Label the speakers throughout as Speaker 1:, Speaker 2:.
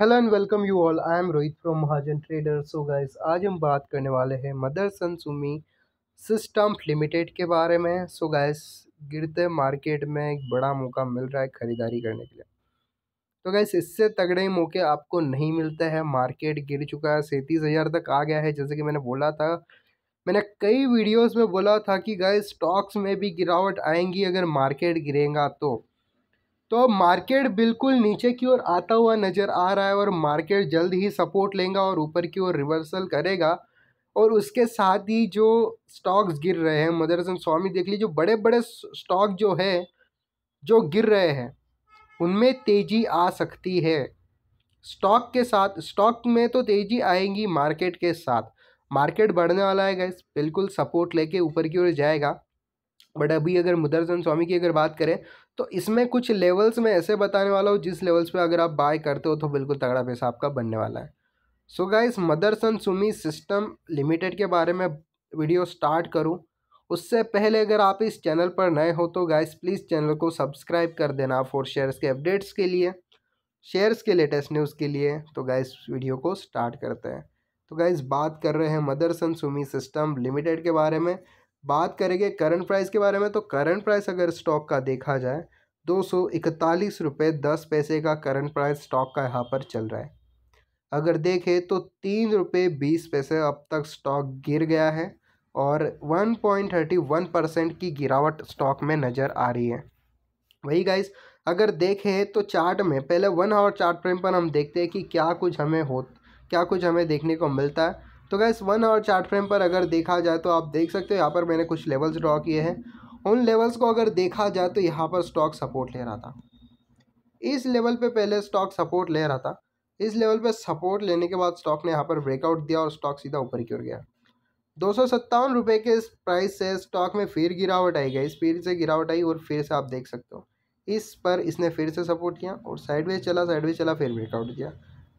Speaker 1: hello and welcome you all I am Rohit from Mahajan trader so guys आज हम बात करने वाले हैं मदर सनसुमी सिस्टम लिमिटेड के बारे में सो so गाइस गिरते मार्केट में एक बड़ा मौका मिल रहा है ख़रीदारी करने के लिए तो गाइस इससे तगड़े मौके आपको नहीं मिलते हैं मार्केट गिर चुका है सैंतीस हज़ार तक आ गया है जैसे कि मैंने बोला था मैंने कई वीडियोज़ में बोला था कि गाइस स्टॉक्स में भी गिरावट आएंगी अगर मार्केट गिरेगा तो तो मार्केट बिल्कुल नीचे की ओर आता हुआ नज़र आ रहा है और मार्केट जल्द ही सपोर्ट लेगा और ऊपर की ओर रिवर्सल करेगा और उसके साथ ही जो स्टॉक्स गिर रहे हैं मदरसन स्वामी देख लीजिए जो बड़े बड़े स्टॉक जो है जो गिर रहे हैं उनमें तेज़ी आ सकती है स्टॉक के साथ स्टॉक में तो तेज़ी आएगी मार्केट के साथ मार्केट बढ़ने वाला है गैस बिल्कुल सपोर्ट लेके ऊपर की ओर जाएगा बट अभी अगर मुदरसन स्वामी की अगर बात करें तो इसमें कुछ लेवल्स में ऐसे बताने वाला हूँ जिस लेवल्स पे अगर आप बाय करते हो तो बिल्कुल तगड़ा पैसा आपका बनने वाला है so guys Motherson Sumi system limited के बारे में वीडियो स्टार्ट करूँ उससे पहले अगर आप इस चैनल पर नए हो तो गाइस प्लीज़ चैनल को सब्सक्राइब कर देना फॉर शेयर्स के अपडेट्स के लिए शेयर्स के लेटेस्ट न्यूज़ के लिए तो गाइस वीडियो को स्टार्ट करते हैं तो गाइस बात कर रहे हैं मदरसन सुमी सिस्टम लिमिटेड के बारे में बात करेंगे करंट प्राइस के बारे में तो करंट प्राइस अगर स्टॉक का देखा जाए दो सौ इकतालीस रुपये दस पैसे का करंट प्राइस स्टॉक का यहाँ पर चल रहा है अगर देखें तो तीन रुपये बीस पैसे अब तक स्टॉक गिर गया है और one point thirty one percent की गिरावट स्टॉक में नज़र आ रही है वही गाइस अगर देखें तो चार्ट में पहले वन आवर चार्ट फ्रेम पर हम देखते हैं कि क्या कुछ हमें हो क्या कुछ हमें देखने को मिलता है तो guys one hour chart frame पर अगर देखा जाए तो आप देख सकते हो यहाँ पर मैंने कुछ लेवल्स ड्रॉ किए हैं उन लेवल्स को अगर देखा जाए तो यहाँ पर स्टॉक सपोर्ट ले रहा था इस लेवल पे पहले स्टॉक सपोर्ट ले रहा था इस लेवल पे सपोर्ट लेने के बाद स्टॉक ने यहाँ पर ब्रेकआउट दिया और स्टॉक सीधा ऊपर की ओर गया दो सौ सत्तावन रुपये के इस प्राइस से स्टॉक में फिर गिरावट आई गई इस फिर से गिरावट आई और फिर से आप देख सकते हो इस पर इसने फिर से सपोर्ट किया और साइडवेज चला साइडवेज चला फिर ब्रेकआउट किया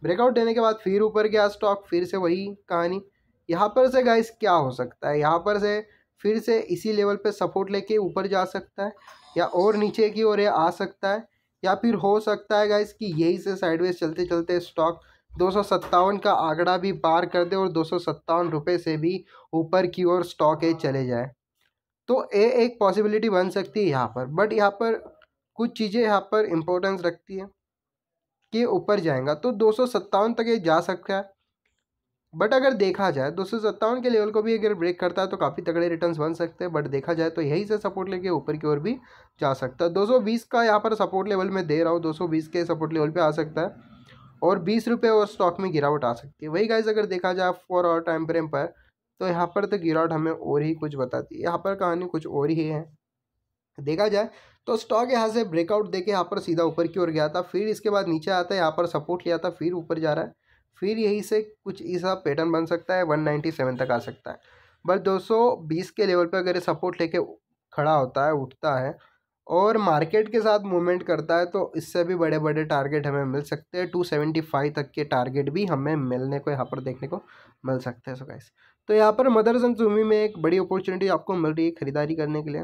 Speaker 1: ब्रेकआउट देने के बाद फिर ऊपर गया स्टॉक फिर से वही कहानी यहाँ पर से गाइस क्या हो सकता है यहाँ पर से फिर से इसी लेवल पे सपोर्ट लेके ऊपर जा सकता है या और नीचे की ओर आ सकता है या फिर हो सकता है गाइस कि यही से साइडवेज चलते चलते स्टॉक दो का आंकड़ा भी पार कर दे और दो सौ से भी ऊपर की ओर स्टॉक ये चले जाए तो ये एक पॉसिबिलिटी बन सकती है यहाँ पर बट यहाँ पर कुछ चीज़ें यहाँ पर इम्पोर्टेंस रखती है के ऊपर जाएगा तो दो तक ये जा सकता है बट अगर देखा जाए दो के लेवल को भी अगर ब्रेक करता है तो काफ़ी तगड़े रिटर्न्स बन सकते हैं बट देखा जाए तो यही से सपोर्ट लेके ऊपर की ओर भी जा सकता है 220 का यहाँ पर सपोर्ट लेवल में दे रहा हूँ 220 के सपोर्ट लेवल पे आ सकता है और बीस रुपये और स्टॉक में गिरावट आ सकती है वही गाइज अगर देखा जाए फोर आवर टाइम फ्रेम पर तो यहाँ पर तो गिरावट हमें और ही कुछ बताती है यहाँ पर कहानी कुछ और ही है देखा जाए तो स्टॉक यहाँ से ब्रेकआउट देके यहाँ पर सीधा ऊपर की ओर गया था फिर इसके बाद नीचे आता है यहाँ पर सपोर्ट लिया था फिर ऊपर जा रहा है फिर यहीं से कुछ ऐसा पैटर्न बन सकता है 197 तक आ सकता है बट 220 के लेवल पर अगर ये सपोर्ट लेके खड़ा होता है उठता है और मार्केट के साथ मूवमेंट करता है तो इससे भी बड़े बड़े टारगेट हमें मिल सकते हैं टू सेवेंटी फाइव तक के टारगेट भी हमें मिलने को यहाँ पर देखने को मिल सकते हैं सो गाइस तो यहाँ पर मदर्स एंड जूमी में एक बड़ी अपॉर्चुनिटी आपको मिल रही है खरीदारी करने के लिए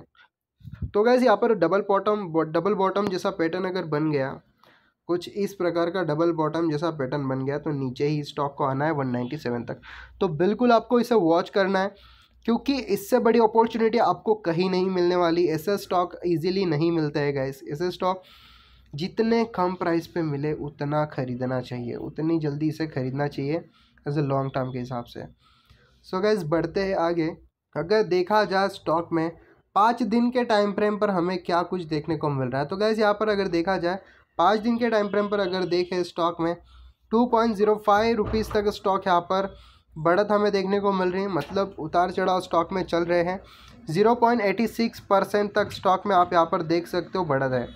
Speaker 1: तो गैस यहाँ पर डबल बॉटम डबल बॉटम जैसा पैटर्न अगर बन गया कुछ इस प्रकार का डबल बॉटम जैसा पैटर्न बन गया तो नीचे ही स्टॉक को आना है 197 तक तो बिल्कुल आपको इसे वॉच करना है क्योंकि इससे बड़ी अपॉर्चुनिटी आपको कहीं नहीं मिलने वाली ऐसे स्टॉक इजीली नहीं मिलता है गैस ऐसे स्टॉक जितने कम प्राइस पे मिले उतना ख़रीदना चाहिए उतनी जल्दी इसे ख़रीदना चाहिए एज ए लॉन्ग टर्म के हिसाब से सो so बढ़ते हैं आगे अगर देखा जाए स्टॉक में पाँच दिन के टाइम फ्रेम पर हमें क्या कुछ देखने को मिल रहा है तो गैस यहाँ पर अगर देखा जाए पाँच दिन के टाइम फ्रेम पर अगर देखें स्टॉक में two point zero five rupees तक स्टॉक यहाँ पर बढ़त हमें देखने को मिल रही है मतलब उतार चढ़ाव स्टॉक में चल रहे हैं zero point eighty six percent तक स्टॉक में आप यहाँ पर देख सकते हो बढ़त है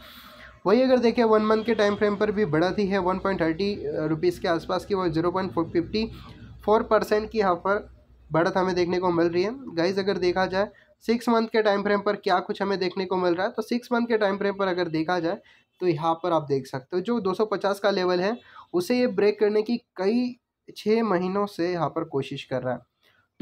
Speaker 1: वही अगर देखें वन मंथ के टाइम फ्रेम पर भी बढ़त ही है वन पॉइंट थर्टी रुपीज़ के आसपास की वो zero point fifty four percent की यहाँ पर बढ़त हमें देखने को मिल रही है गाइज अगर देखा जाए सिक्स मंथ के टाइम फ्रेम पर क्या कुछ हमें देखने को मिल रहा है तो सिक्स मंथ के टाइम फ्रेम पर अगर देखा जाए तो यहाँ पर आप देख सकते हो जो 250 का लेवल है उसे ये ब्रेक करने की कई छः महीनों से यहाँ पर कोशिश कर रहा है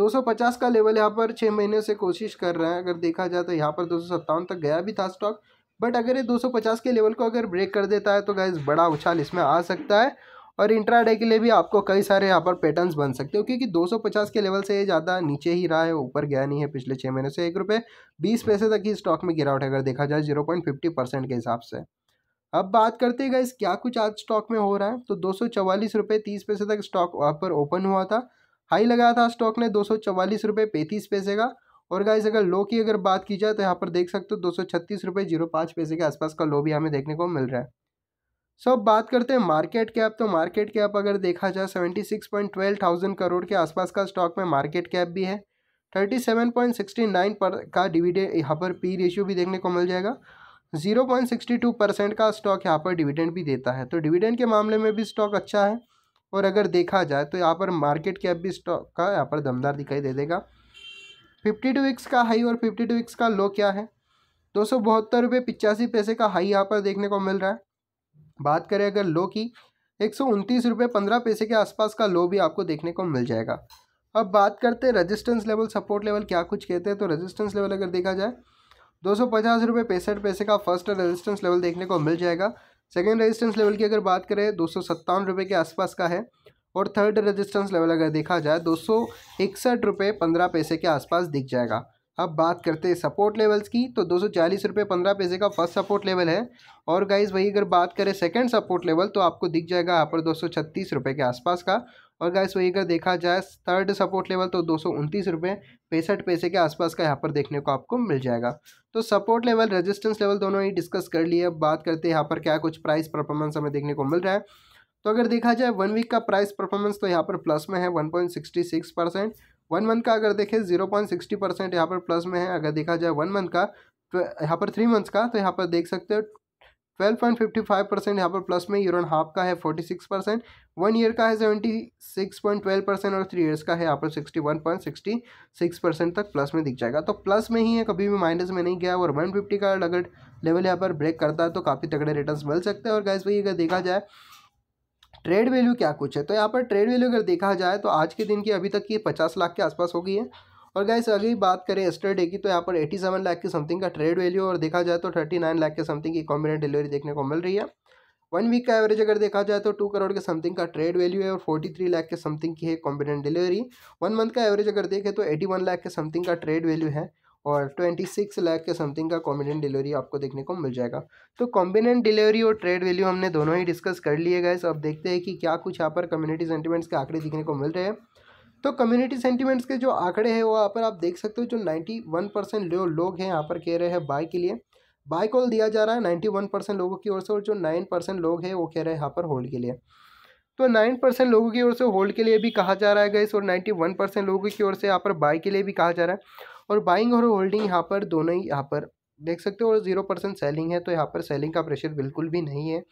Speaker 1: 250 का लेवल यहाँ पर छः महीने से कोशिश कर रहा है अगर देखा जाए तो यहाँ पर दो तक गया भी था स्टॉक बट अगर ये 250 के लेवल को अगर ब्रेक कर देता है तो गाइज बड़ा उछाल इसमें आ सकता है और इंट्राडे के लिए भी आपको कई सारे यहाँ पर पैटर्न्स बन सकते हो क्योंकि 250 के लेवल से ये ज़्यादा नीचे ही रहा है ऊपर गया नहीं है पिछले छः महीने से एक रुपये बीस पैसे तक ही स्टॉक में गिरावट है अगर देखा जाए जीरो पॉइंट फिफ्टी परसेंट के हिसाब से अब बात करते हैं इस क्या कुछ आज स्टॉक में हो रहा है तो दो सौ चवालीस रुपये तीस पैसे तक स्टॉक वहाँ पर ओपन हुआ था हाई लगाया था स्टॉक ने दो सौ चवालीस रुपये पैंतीस पैसे का और गाइज अगर लो की अगर बात की जाए तो यहाँ पर देख सकते हो दो सौ छत्तीस रुपये जीरो पाँच पैसे के आसपास का लो भी हमें देखने को मिल रहा है सो अब बात करते हैं मार्केट कैप तो मार्केट कैप अगर देखा जाए seventy six point twelve thousand crore के आसपास का स्टॉक में मार्केट कैप भी है thirty seven point sixty nine पर का डिविडेंड यहाँ पर पी रेशियो भी देखने को मिल जाएगा zero point sixty two percent का स्टॉक यहाँ पर डिविडेंड भी देता है तो डिविडेंड के मामले में भी स्टॉक अच्छा है और अगर देखा जाए तो यहाँ पर मार्केट कैप भी स्टॉक का यहाँ पर दमदार दिखाई दे देगा फिफ्टी टू विक्स का हाई और फिफ्टी टू विक्स का लो क्या है दो सौ बहत्तर रुपये पिचासी पैसे का हाई यहाँ पर देखने को मिल रहा है बात करें अगर लो की एक सौ उनतीस रुपये पंद्रह पैसे के आसपास का लो भी आपको देखने को मिल जाएगा अब बात करते हैं रजिस्टेंस लेवल सपोर्ट लेवल क्या कुछ कहते हैं तो रजिस्टेंस लेवल अगर देखा जाए दो सौ पचास रुपये पैंसठ पैसे का फर्स्ट रेजिस्टेंस लेवल देखने को मिल जाएगा सेकेंड रेजिस्टेंस लेवल की अगर बात करें दो सौ सत्तावन रुपये के आसपास का है और थर्ड रेजिस्टेंस लेवल अगर देखा जाए दो सौ इकसठ रुपये पंद्रह पैसे के आसपास दिख जाएगा अब बात करते हैं सपोर्ट लेवल्स की तो दो सौ चालीस रुपये पंद्रह पैसे का फर्स्ट सपोर्ट लेवल है और गाइज वही अगर बात करें सेकंड सपोर्ट लेवल तो आपको दिख जाएगा यहाँ पर दो सौ छत्तीस रुपये के आसपास का और गाइज़ वही अगर देखा जाए थर्ड सपोर्ट लेवल तो दो सौ उनतीस रुपये पैंसठ पैसे के आसपास का यहाँ पर देखने को आपको मिल जाएगा तो सपोर्ट लेवल रजिस्टेंस लेवल दोनों ही डिस्कस कर लिए अब बात करते हैं यहाँ पर क्या कुछ प्राइस परफॉर्मेंस हमें देखने को मिल रहा है तो अगर देखा जाए वन वीक का प्राइस परफॉर्मेंस तो यहाँ पर प्लस में है one point sixty six percent one month का अगर देखें जीरो पॉइंट सिक्सटी परसेंट यहाँ पर प्लस में है अगर देखा जाए वन मंथ का तो यहाँ पर थ्री मंथ्स का तो यहाँ पर देख सकते हो twelve point fifty five percent यहाँ पर प्लस में ईयर एंड हाफ का है forty six percent one year का है seventy six point twelve percent और थ्री ईयर्स का है यहाँ पर sixty one point sixty six percent तक प्लस में दिख जाएगा तो प्लस में ही है कभी भी माइनस में नहीं गया और वन फिफ्टी का अगर लेवल यहाँ पर ब्रेक करता है तो काफ़ी तगड़े रिटर्न मिल सकते हैं और गैस वही अगर देखा जाए ट्रेड वैल्यू क्या कुछ है तो यहाँ पर ट्रेड वैल्यू अगर देखा जाए तो आज के दिन की अभी तक की पचास लाख के आसपास हो गई है और गाइस अगर बात करें एस्टरडे की तो यहाँ पर एटी सेवन लाख के समथिंग का ट्रेड वैल्यू और देखा जाए तो थर्टी नाइन लाख के समथिंग की कॉम्बिनेट डिलीवरी देखने को मिल रही है वन वीक का एवरेज अगर देखा जाए तो टू करोड़ के समथिंग का ट्रेड वैल्यू है और फोर्टी थ्री लाख के समथिंग की है कॉम्बिनेट डिलीवरी वन मंथ का एवरेज अगर देखें तो एटी वन लाख के समथिंग का ट्रेड वैल्यू है और ट्वेंटी सिक्स लाख के समथिंग का कॉम्बिनेंट डिलीवरी आपको देखने को मिल जाएगा तो कॉम्बिनेंट डिलीवरी और ट्रेड वैल्यू हमने दोनों ही डिस्कस कर लिए गए सो अब देखते हैं कि क्या कुछ यहाँ पर कम्युनिटी सेंटीमेंट्स के आंकड़े देखने को मिल रहे हैं तो कम्युनिटी सेंटीमेंट्स के जो आंकड़े हैं वहाँ पर आप देख सकते हो जो नाइन्टी वन परसेंट जो लोग हैं यहाँ पर कह रहे हैं बाय के लिए बाय कॉल दिया जा रहा है नाइन्टी वन परसेंट लोगों की ओर से और जो नाइन परसेंट लोग हैं वो कह रहे हैं यहाँ पर होल्ड के लिए तो नाइन परसेंट लोगों की ओर से होल्ड के लिए भी कहा जा रहा है गैस और नाइन्टी वन परसेंट लोगों की ओर से यहाँ पर बाय के लिए भी कहा जा रहा है और बाइंग और होल्डिंग यहाँ पर दोनों ही यहाँ पर देख सकते हो और जीरो परसेंट सेलिंग है तो यहाँ पर सेलिंग का प्रेशर बिल्कुल भी नहीं है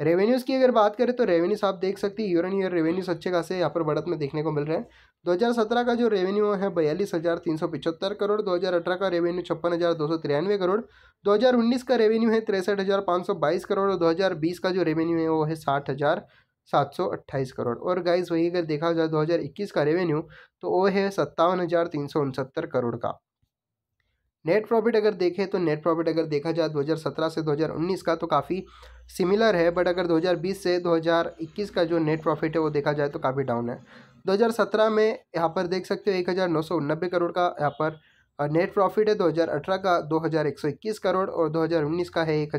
Speaker 1: रेवेन्यूज़ की अगर बात करें तो रेवेन्यूस आप देख सकते हैं ईयर एंड ईयर रेवेन्यूज़ अच्छे खासे यहाँ पर बढ़त में देखने को मिल रहे हैं 2017 का जो रेवेन्यू है बयालीस हज़ार तीन सौ पिछहत्तर करोड़ 2018 का रेवेन्यू छप्पन हज़ार दो सौ तिरानवे करोड़ 2019 का रेवेन्यू है तिरसठ हज़ार पाँच सौ बाईस करोड़ और 2020 का जो रेवेन्यू है वो है साठ हज़ार सात सौ अट्ठाईस करोड़ और गाइज वही अगर देखा जाए 2021 का रेवेन्यू तो वो है सत्तावन हज़ार तीन सौ उनसत्तर करोड़ का नेट प्रॉफिट अगर देखें तो नेट प्रॉफिट अगर देखा जाए 2017 से 2019 का तो काफ़ी सिमिलर है बट अगर 2020 से 2021 का जो नेट प्रॉफिट है वो देखा जाए तो काफ़ी डाउन है 2017 में यहाँ पर देख सकते हो एक करोड़ का यहाँ पर और नेट प्रॉफिट है 2018 का 2121 करोड़ और 2019 का है एक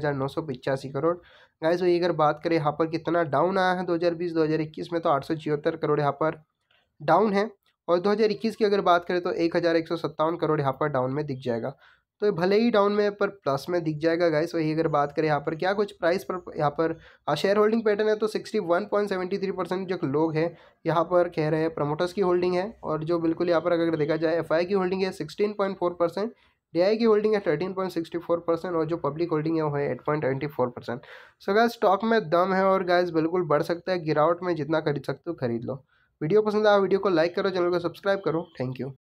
Speaker 1: करोड़ गाइस वही अगर बात करें यहाँ पर कितना डाउन आया है 2020 2021 में तो आठ करोड़ यहाँ पर डाउन है और 2021 की अगर बात करें तो एक करोड़ यहाँ पर डाउन में दिख जाएगा तो भले ही डाउन में पर प्लस में दिख जाएगा गाइस वही अगर बात करें यहाँ पर क्या कुछ प्राइस पर यहाँ पर शेयर होल्डिंग पैटर्न है तो sixty one point seventy three percent जो लोग हैं यहाँ पर कह रहे हैं प्रमोटर्स की होल्डिंग है और जो बिल्कुल यहाँ पर अगर देखा जाए एफ की होल्डिंग है sixteen point four percent D की होल्डिंग है thirteen point sixty four percent और जो पब्लिक होल्डिंग है वो है eight point twenty four percent so gas stock में दम है और गैस बिल्कुल बढ़ सकता है गिरावट में जितना खरीद सकते हो खरीद लो वीडियो पसंद आया वीडियो को लाइक करो चैनल को सब्सक्राइब करो थैंक यू